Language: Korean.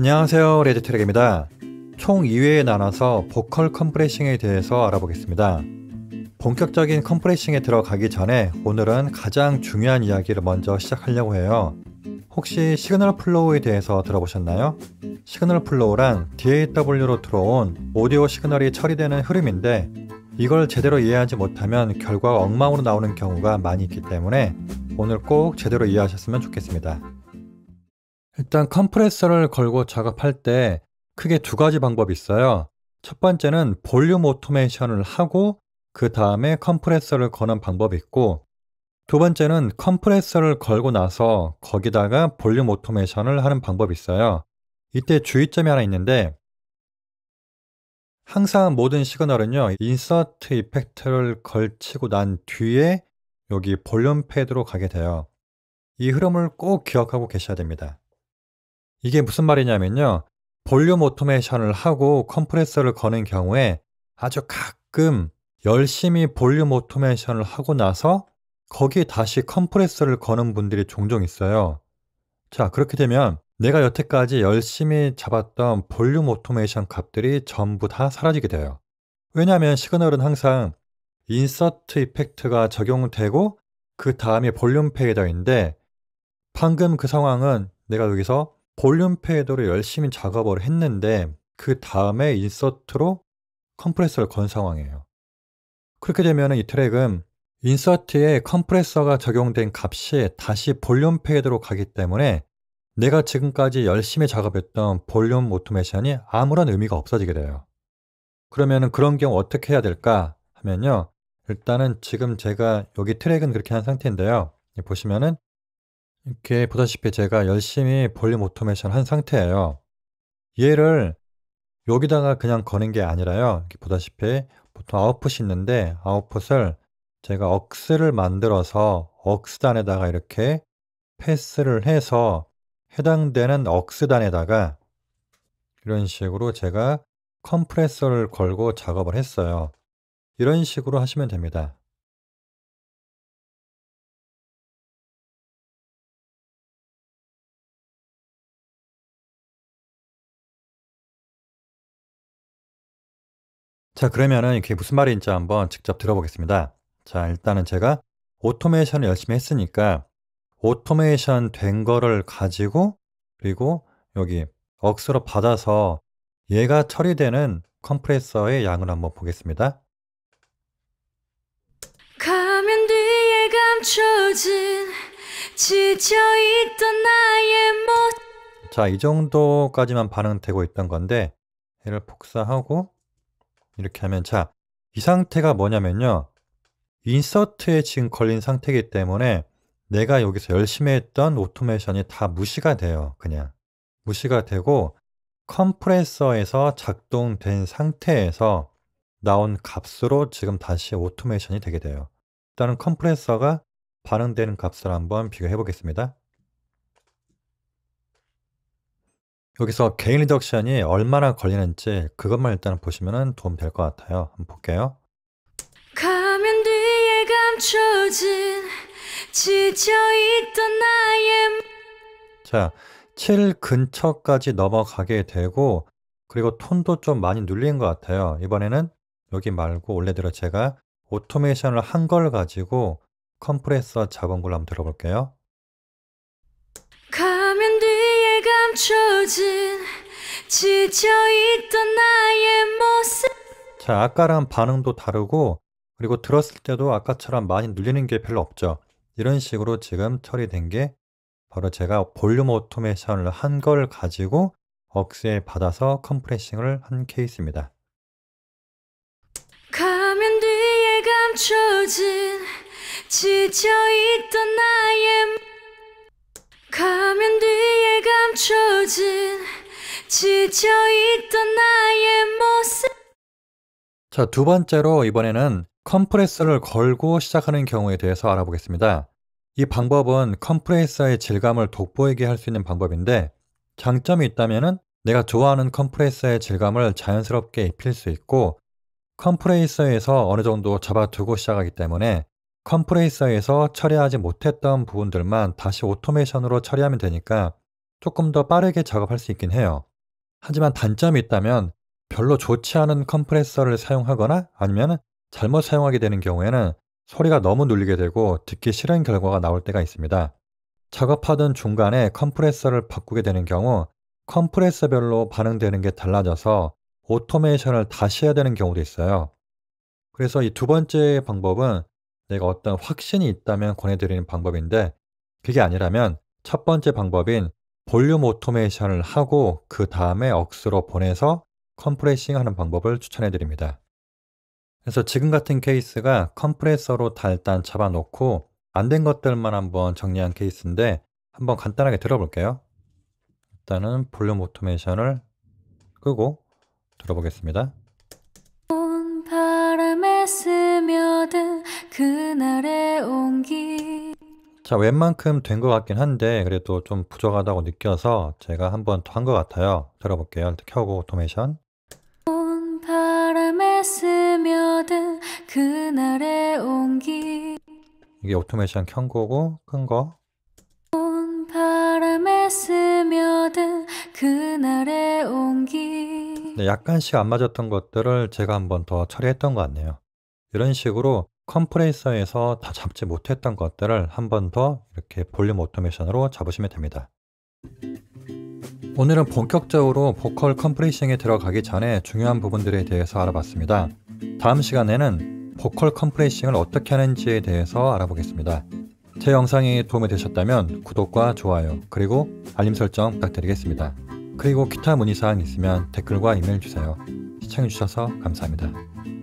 안녕하세요. 레드트랙입니다. 총 2회에 나눠서 보컬 컴프레싱에 대해서 알아보겠습니다. 본격적인 컴프레싱에 들어가기 전에 오늘은 가장 중요한 이야기를 먼저 시작하려고 해요. 혹시 시그널 플로우에 대해서 들어보셨나요? 시그널 플로우란 DAW로 들어온 오디오 시그널이 처리되는 흐름인데 이걸 제대로 이해하지 못하면 결과가 엉망으로 나오는 경우가 많이 있기 때문에 오늘 꼭 제대로 이해하셨으면 좋겠습니다. 일단 컴프레서를 걸고 작업할 때 크게 두 가지 방법이 있어요. 첫 번째는 볼륨 오토메이션을 하고 그 다음에 컴프레서를 거는 방법이 있고 두 번째는 컴프레서를 걸고 나서 거기다가 볼륨 오토메이션을 하는 방법이 있어요. 이때 주의점이 하나 있는데 항상 모든 시그널은요 인서트 이펙트를 걸치고 난 뒤에 여기 볼륨 패드로 가게 돼요. 이 흐름을 꼭 기억하고 계셔야 됩니다. 이게 무슨 말이냐면요. 볼륨 오토메이션을 하고 컴프레서를 거는 경우에 아주 가끔 열심히 볼륨 오토메이션을 하고 나서 거기에 다시 컴프레서를 거는 분들이 종종 있어요. 자, 그렇게 되면 내가 여태까지 열심히 잡았던 볼륨 오토메이션 값들이 전부 다 사라지게 돼요. 왜냐하면 시그널은 항상 인서트 이펙트가 적용되고 그 다음에 볼륨 패이더인데 방금 그 상황은 내가 여기서 볼륨패드로 열심히 작업을 했는데 그 다음에 인서트로 컴프레서를 건 상황이에요. 그렇게 되면 이 트랙은 인서트에 컴프레서가 적용된 값이 다시 볼륨 패드로 가기 때문에 내가 지금까지 열심히 작업했던 볼륨 오토메이션이 아무런 의미가 없어지게 돼요. 그러면 그런 경우 어떻게 해야 될까 하면요. 일단은 지금 제가 여기 트랙은 그렇게 한 상태인데요. 보시면은 이렇게 보다시피 제가 열심히 볼륨 오토메이션 한 상태예요. 얘를 여기다가 그냥 거는 게 아니라요. 이렇게 보다시피 보통 아웃풋이 있는데 아웃풋을 제가 억스를 만들어서 억스단에다가 이렇게 패스를 해서 해당되는 억스단에다가 이런 식으로 제가 컴프레서를 걸고 작업을 했어요. 이런 식으로 하시면 됩니다. 자, 그러면은 이게 무슨 말인지 한번 직접 들어보겠습니다. 자, 일단은 제가 오토메이션을 열심히 했으니까 오토메이션 된 거를 가지고 그리고 여기 억수로 받아서 얘가 처리되는 컴프레서의 양을 한번 보겠습니다. 가면 뒤에 감춰진 지쳐 있던 나의 자, 이 정도까지만 반응되고 있던 건데 얘를 복사하고 이렇게 하면 자, 이 상태가 뭐냐면요. 인서트에 지금 걸린 상태이기 때문에 내가 여기서 열심히 했던 오토메이션이 다 무시가 돼요. 그냥. 무시가 되고 컴프레서에서 작동된 상태에서 나온 값으로 지금 다시 오토메이션이 되게 돼요. 일단은 컴프레서가 반응되는 값을 한번 비교해 보겠습니다. 여기서 개인 리덕션이 얼마나 걸리는지 그것만 일단 보시면 도움 될 것 같아요. 한번 볼게요. 가면 뒤에 감춰진 지쳐있던 나의 자, 7 근처까지 넘어가게 되고 그리고 톤도 좀 많이 눌린 것 같아요. 이번에는 여기 말고 원래 대로 제가 오토메이션을 한 걸 가지고 컴프레서 잡은 걸 한번 들어볼게요. 감춰진 지쳐있던 나의 모습 자 아까랑 반응도 다르고 그리고 들었을 때도 아까처럼 많이 눌리는 게 별로 없죠 이런 식으로 지금 처리된 게 바로 제가 볼륨 오토메이션을 한 걸 가지고 억스에 받아서 컴프레싱을 한 케이스입니다 가면 뒤에 감춰진 지쳐있던 나의 가면 뒤에 감춰진 지쳐있던 나의 모습 자, 두 번째로 이번에는 컴프레서를 걸고 시작하는 경우에 대해서 알아보겠습니다. 이 방법은 컴프레서의 질감을 돋보이게 할 수 있는 방법인데 장점이 있다면 내가 좋아하는 컴프레서의 질감을 자연스럽게 입힐 수 있고 컴프레서에서 어느 정도 잡아두고 시작하기 때문에 컴프레이서에서 처리하지 못했던 부분들만 다시 오토메이션으로 처리하면 되니까 조금 더 빠르게 작업할 수 있긴 해요. 하지만 단점이 있다면 별로 좋지 않은 컴프레서를 사용하거나 아니면 잘못 사용하게 되는 경우에는 소리가 너무 눌리게 되고 듣기 싫은 결과가 나올 때가 있습니다. 작업하던 중간에 컴프레서를 바꾸게 되는 경우 컴프레서별로 반응되는 게 달라져서 오토메이션을 다시 해야 되는 경우도 있어요. 그래서 이 두 번째 방법은 내가 어떤 확신이 있다면 권해드리는 방법인데 그게 아니라면 첫 번째 방법인 볼륨 오토메이션을 하고 그 다음에 억수로 보내서 컴프레싱 하는 방법을 추천해 드립니다. 그래서 지금 같은 케이스가 컴프레서로 다 일단 잡아놓고 안 된 것들만 한번 정리한 케이스인데 한번 간단하게 들어볼게요. 일단은 볼륨 오토메이션을 끄고 들어보겠습니다. 자, 웬만큼 된 것 같긴 한데 그래도 좀 부족하다고 느껴서 제가 한번 더 한 것 같아요. 들어볼게요. 일단 켜고 오토메이션. 온 바람에 스며든 그날의 온기 이게 오토메이션 켠 거고 큰 거. 온 바람에 스며든 그날의 온기 네, 약간씩 안 맞았던 것들을 제가 한번 더 처리했던 것 같네요. 이런 식으로 컴프레이서에서 다 잡지 못했던 것들을 한 번 더 이렇게 볼륨 오토메이션으로 잡으시면 됩니다. 오늘은 본격적으로 보컬 컴프레싱에 들어가기 전에 중요한 부분들에 대해서 알아봤습니다. 다음 시간에는 보컬 컴프레싱을 어떻게 하는지에 대해서 알아보겠습니다. 제 영상이 도움이 되셨다면 구독과 좋아요 그리고 알림 설정 부탁드리겠습니다. 그리고 기타 문의사항 있으면 댓글과 이메일 주세요. 시청해주셔서 감사합니다.